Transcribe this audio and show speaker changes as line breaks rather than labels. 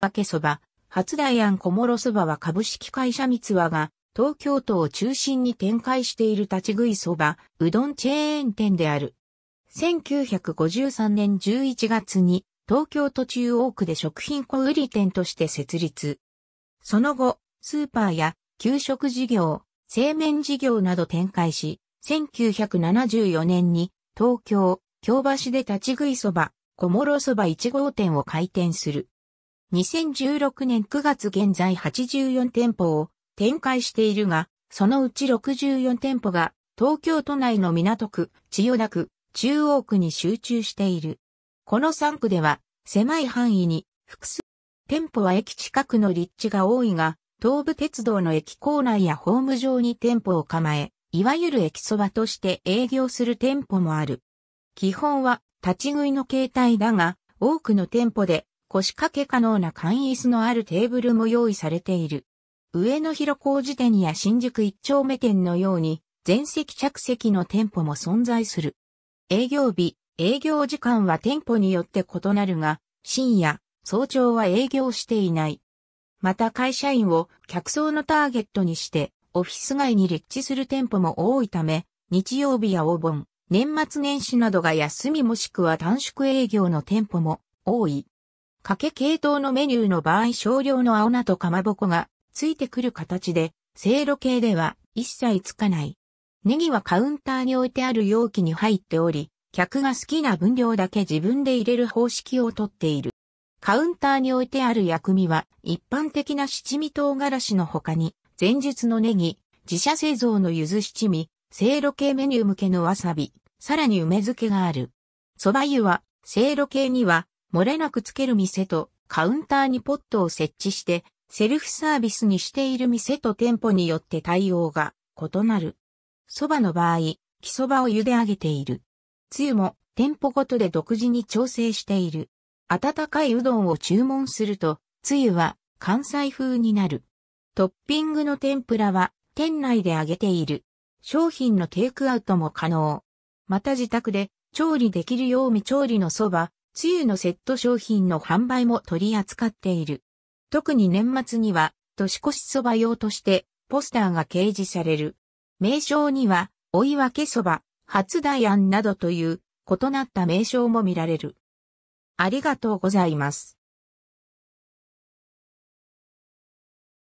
わけそば、初代安小諸そばは株式会社三和が東京都を中心に展開している立ち食いそば、うどんチェーン店である。1953年11月に東京都中央区で食品小売店として設立。その後、スーパーや給食事業、製麺事業など展開し、1974年に東京、京橋で立ち食いそば、小諸そば1号店を開店する。2016年9月現在84店舗を展開しているが、そのうち64店舗が東京都内の港区、千代田区、中央区に集中している。この3区では狭い範囲に複数店舗は駅近くの立地が多いが、東武鉄道の駅構内やホーム上に店舗を構え、いわゆる駅そばとして営業する店舗もある。基本は立ち食いの形態だが、多くの店舗で腰掛け可能な簡易椅子のあるテーブルも用意されている。上野広小路店や新宿一丁目店のように、全席着席の店舗も存在する。営業日、営業時間は店舗によって異なるが、深夜、早朝は営業していない。また会社員を客層のターゲットにして、オフィス街に立地する店舗も多いため、日曜日やお盆、年末年始などが休みもしくは短縮営業の店舗も多い。かけ系統のメニューの場合少量の青菜とかまぼこがついてくる形で、せいろ系では一切つかない。ネギはカウンターに置いてある容器に入っており、客が好きな分量だけ自分で入れる方式をとっている。カウンターに置いてある薬味は一般的な七味唐辛子の他に、前述のネギ、自社製造の柚子七味、せいろ系メニュー向けのわさび、さらに梅漬けがある。蕎麦湯は、せいろ系には漏れなくつける店とカウンターにポットを設置してセルフサービスにしている店と店舗によって対応が異なる。蕎麦の場合、木蕎麦を茹で上げている。つゆも店舗ごとで独自に調整している。温かいうどんを注文すると、つゆは関西風になる。トッピングの天ぷらは店内で揚げている。商品のテイクアウトも可能。また自宅で調理できるように調理のそば、つゆのセット商品の販売も取り扱っている。特に年末には、年越しそば用として、ポスターが掲示される。名称には、追い分けそば、初大案などという、異なった名称も見られる。ありがとうございます。